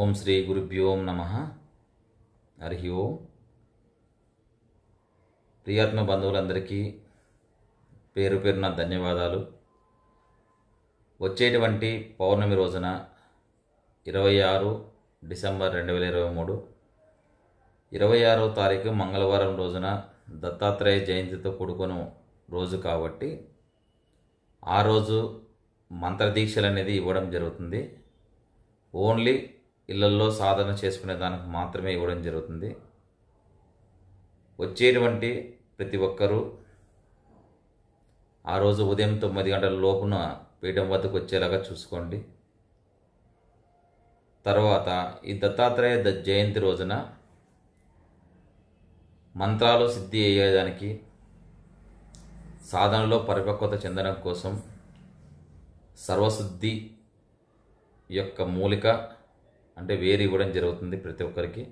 ఓం శ్రీ గురుభ్యోం నమ హరి ఓం ప్రియాత్మ బంధువులందరికీ పేరు పేరున ధన్యవాదాలు వచ్చేటువంటి పౌర్ణమి రోజున ఇరవై ఆరు డిసెంబర్ రెండు వేల ఇరవై మూడు ఇరవై ఆరో తారీఖు మంగళవారం రోజున దత్తాత్రేయ జయంతితో కూడుకుని రోజు కాబట్టి ఆ రోజు మంత్రదీక్షలు అనేది ఇవ్వడం జరుగుతుంది ఓన్లీ ఇళ్లలో సాధన చేసుకునే దానికి మాత్రమే ఇవ్వడం జరుగుతుంది వచ్చేటువంటి ప్రతి ఒక్కరూ ఆ రోజు ఉదయం తొమ్మిది గంటల లోపున పీఠం వద్దకు వచ్చేలాగా చూసుకోండి తర్వాత ఈ దత్తాత్రేయ ద జయంతి రోజున మంత్రాలు సిద్ధి అయ్యేదానికి సాధనలో పరిపక్వత చెందడం కోసం సర్వశుద్ధి యొక్క మూలిక అంటే వేరు ఇవ్వడం జరుగుతుంది ప్రతి ఒక్కరికి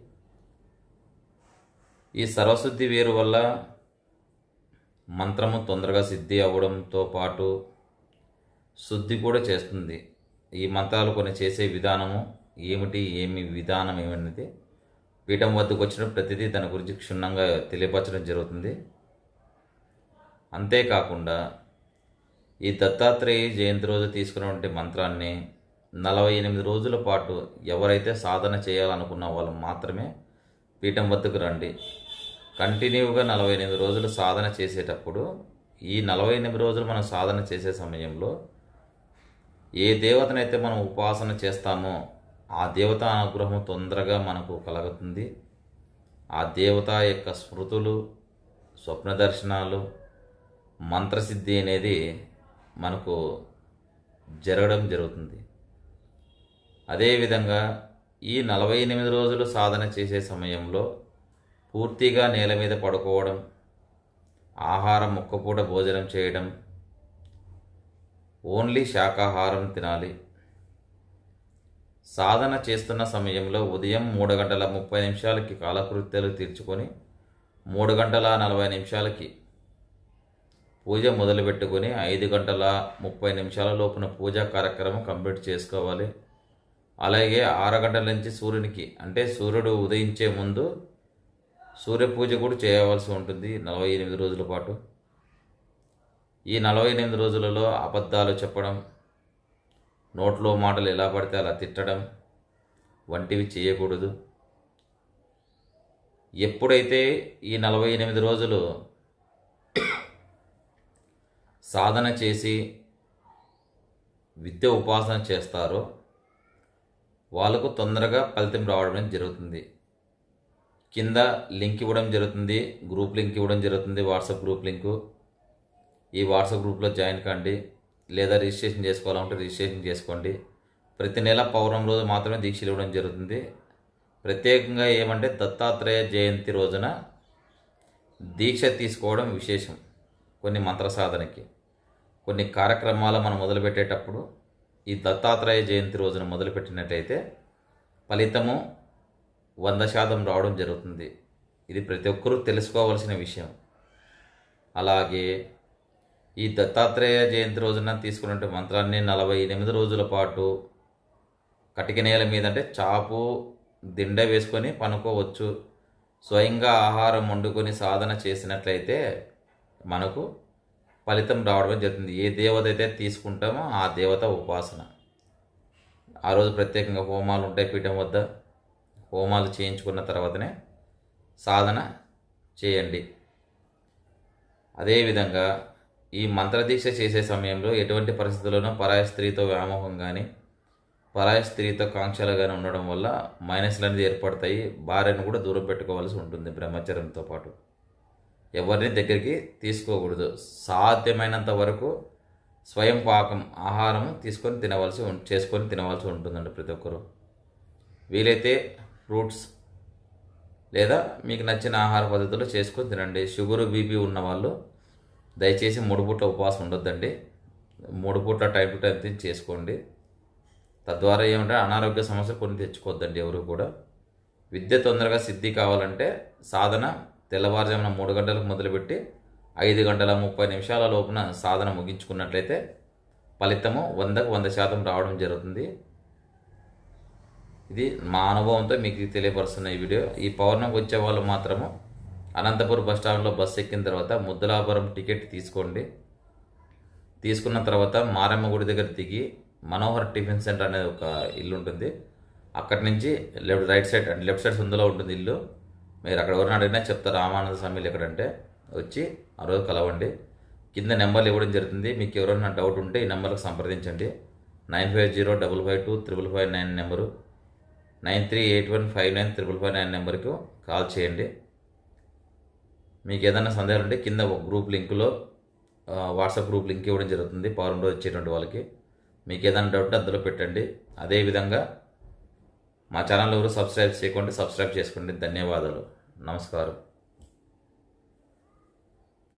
ఈ సరస్వతి వేరు వల్ల మంత్రము తొందరగా సిద్ధి అవ్వడంతో పాటు శుద్ధి కూడా చేస్తుంది ఈ మంత్రాలు కొన్ని చేసే విధానము ఏమిటి ఏమి విధానం ఏమన్నది పీఠం వద్దకు వచ్చిన ప్రతిదీ దాని గురించి క్షుణ్ణంగా తెలియపరచడం జరుగుతుంది అంతేకాకుండా ఈ దత్తాత్రేయ జయంతి రోజు తీసుకున్నటువంటి మంత్రాన్ని నలభై ఎనిమిది రోజుల పాటు ఎవరైతే సాధన చేయాలనుకున్న వాళ్ళు మాత్రమే పీఠం వద్దకు రండి కంటిన్యూగా నలభై ఎనిమిది రోజులు సాధన చేసేటప్పుడు ఈ నలభై ఎనిమిది రోజులు మనం సాధన చేసే సమయంలో ఏ దేవతనైతే మనం ఉపాసన చేస్తామో ఆ దేవత అనుగ్రహం తొందరగా మనకు కలుగుతుంది ఆ దేవత యొక్క స్మృతులు స్వప్న దర్శనాలు మంత్రసిద్ధి అనేది మనకు జరగడం జరుగుతుంది అదేవిధంగా ఈ నలభై ఎనిమిది రోజులు సాధన చేసే సమయంలో పూర్తిగా నేల మీద పడుకోవడం ఆహారం ఒక్కపూట భోజనం చేయడం ఓన్లీ శాకాహారం తినాలి సాధన చేస్తున్న సమయంలో ఉదయం మూడు గంటల ముప్పై నిమిషాలకి కాలకృత్యాలు తీర్చుకొని మూడు గంటల నలభై నిమిషాలకి పూజ మొదలుపెట్టుకొని ఐదు గంటల ముప్పై నిమిషాల లోపున పూజా కార్యక్రమం కంప్లీట్ చేసుకోవాలి అలాగే ఆరగంటల నుంచి సూర్యునికి అంటే సూర్యుడు ఉదయించే ముందు సూర్య పూజ కూడా చేయవలసి ఉంటుంది నలభై ఎనిమిది రోజుల పాటు ఈ నలభై ఎనిమిది రోజులలో అబద్ధాలు చెప్పడం నోట్లో మాటలు ఎలా పడితే అలా తిట్టడం వంటివి చేయకూడదు ఎప్పుడైతే ఈ నలభై ఎనిమిది రోజులు సాధన చేసి విద్య ఉపాసన చేస్తారో వాళ్ళకు తొందరగా ఫలితం రావడం జరుగుతుంది కింద లింక్ ఇవ్వడం జరుగుతుంది గ్రూప్ లింక్ ఇవ్వడం జరుగుతుంది వాట్సాప్ గ్రూప్ లింకు ఈ వాట్సాప్ గ్రూప్లో జాయిన్ కండి లేదా రిజిస్ట్రేషన్ చేసుకోవాలంటే రిజిస్ట్రేషన్ చేసుకోండి ప్రతి నెల పౌరం రోజు మాత్రమే దీక్షలు ఇవ్వడం జరుగుతుంది ప్రత్యేకంగా ఏమంటే దత్తాత్రేయ జయంతి రోజున దీక్ష తీసుకోవడం విశేషం కొన్ని మంత్ర సాధనకి కొన్ని కార్యక్రమాలు మనం మొదలుపెట్టేటప్పుడు ఈ దత్తాత్రేయ జయంతి రోజున మొదలుపెట్టినట్టయితే ఫలితము వంద శాతం రావడం జరుగుతుంది ఇది ప్రతి ఒక్కరూ తెలుసుకోవాల్సిన విషయం అలాగే ఈ దత్తాత్రేయ జయంతి రోజున తీసుకున్నట్టు మంత్రాన్ని నలభై ఎనిమిది రోజుల పాటు కటిక నేల మీద అంటే చాపు దిండ వేసుకొని పనుకోవచ్చు స్వయంగా ఆహారం వండుకొని సాధన చేసినట్లయితే మనకు ఫలితం రావడమే జరుగుతుంది ఏ దేవత అయితే తీసుకుంటామో ఆ దేవత ఉపాసన ఆ రోజు ప్రత్యేకంగా హోమాలు ఉంటాయి పీఠం వద్ద హోమాలు చేయించుకున్న తర్వాతనే సాధన చేయండి అదేవిధంగా ఈ మంత్రదీక్ష చేసే సమయంలో ఎటువంటి పరిస్థితుల్లోనూ పరాయ స్త్రీతో వ్యామోహం కానీ పరాయ స్త్రీతో కాంక్షలు కానీ ఉండడం వల్ల మైనస్లు అనేది ఏర్పడతాయి భార్యను కూడా దూరం పెట్టుకోవాల్సి ఉంటుంది బ్రహ్మచర్యంతో పాటు ఎవరిని దగ్గరికి తీసుకోకూడదు సాధ్యమైనంత వరకు స్వయం పాకం ఆహారం తీసుకొని తినవలసి చేసుకొని తినవలసి ఉంటుందండి ప్రతి ఒక్కరు వీలైతే ఫ్రూట్స్ లేదా మీకు నచ్చిన ఆహార పద్ధతులు చేసుకొని తినండి షుగర్ బీపీ ఉన్నవాళ్ళు దయచేసి మూడు పూట ఉపవాసం ఉండొద్దండి మూడు పూట టైం టు టైం తిని చేసుకోండి తద్వారా ఏమంటే అనారోగ్య సమస్యలు కొన్ని తెచ్చుకోవద్దండి ఎవరు కూడా విద్య తొందరగా సిద్ధి కావాలంటే సాధన తెల్లవారుజామున మూడు గంటలకు మొదలుపెట్టి ఐదు గంటల ముప్పై నిమిషాల లోపున సాధన ముగించుకున్నట్లయితే ఫలితము వందకు వంద శాతం రావడం జరుగుతుంది ఇది మా అనుభవంతో మీకు తెలియపరుస్తున్న ఈ వీడియో ఈ పౌర్ణమికి వచ్చే వాళ్ళు మాత్రము అనంతపురం బస్ స్టాండ్లో బస్సు ఎక్కిన తర్వాత ముద్దలాపురం టికెట్ తీసుకోండి తీసుకున్న తర్వాత మారమ్మ గుడి దగ్గర దిగి మనోహర్ టిఫిన్ సెంటర్ అనేది ఒక ఇల్లు ఉంటుంది అక్కడి నుంచి left right side left side సందులో ఉంటుంది ఇల్లు మీరు అక్కడ ఎవరిని అడిగినా చెప్తారు రామానంద స్వామిలు ఎక్కడంటే వచ్చి ఆ రోజు కలవండి కింద నెంబర్లు ఇవ్వడం జరుగుతుంది మీకు ఎవరైనా డౌట్ ఉంటే ఈ నెంబర్కి సంప్రదించండి nine five zero double five two triple five nine number nine three eight one five nine triple five nine నెంబర్కు కాల్ చేయండి మీకు ఏదైనా సందేహం ఉంటే కింద గ్రూప్ లింకులో వాట్సాప్ గ్రూప్ లింక్ ఇవ్వడం జరుగుతుంది పవర్ రోజు వచ్చేటువంటి వాళ్ళకి మీకు ఏదైనా డౌట్ అందులో పెట్టండి అదేవిధంగా మా ఛానల్ ఎవరు సబ్స్క్రైబ్ చేయకుండా సబ్స్క్రైబ్ చేసుకోండి ధన్యవాదాలు నమస్కారం